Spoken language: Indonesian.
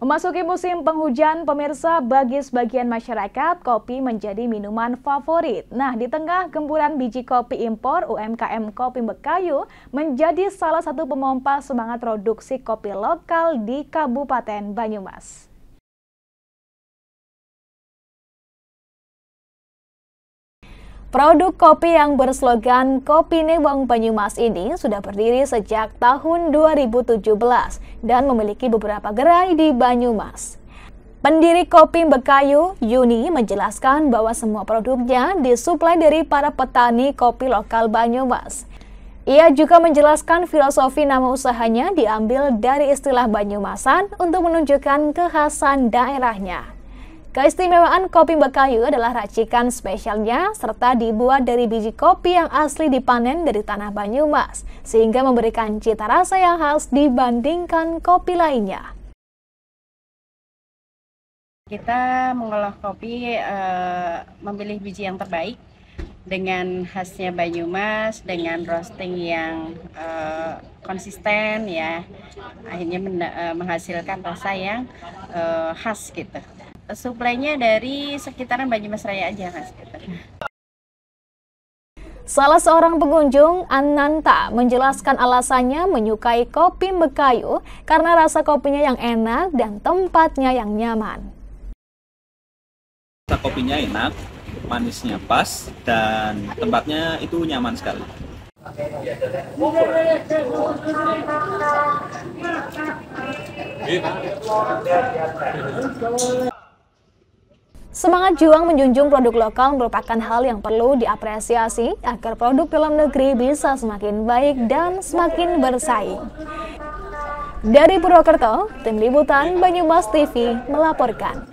Memasuki musim penghujan, pemirsa, bagi sebagian masyarakat, kopi menjadi minuman favorit. Nah, di tengah gempuran biji kopi impor, UMKM Kopi Bekayu menjadi salah satu pemompa semangat produksi kopi lokal di Kabupaten Banyumas. Produk kopi yang berslogan Kopi Newang Banyumas ini sudah berdiri sejak tahun 2017 dan memiliki beberapa gerai di Banyumas. Pendiri kopi Bekayu, Yuni, menjelaskan bahwa semua produknya disuplai dari para petani kopi lokal Banyumas. Ia juga menjelaskan filosofi nama usahanya diambil dari istilah Banyumasan untuk menunjukkan kekhasan daerahnya. Keistimewaan kopi Bakayu adalah racikan spesialnya serta dibuat dari biji kopi yang asli dipanen dari tanah Banyumas, sehingga memberikan cita rasa yang khas dibandingkan kopi lainnya. Kita mengolah kopi uh, memilih biji yang terbaik dengan khasnya Banyumas, dengan roasting yang uh, konsisten ya, akhirnya uh, menghasilkan rasa yang khas gitu suplainya dari sekitaran Banyumas Raya aja mas. Gitu. Salah seorang pengunjung, Ananta, menjelaskan alasannya menyukai kopi Mekayu karena rasa kopinya yang enak dan tempatnya yang nyaman. Rasa kopinya enak, manisnya pas, dan tempatnya itu nyaman sekali. Semangat juang menjunjung produk lokal merupakan hal yang perlu diapresiasi agar produk dalam negeri bisa semakin baik dan semakin bersaing. Dari Purwokerto, Tim Liputan Banyumas TV melaporkan.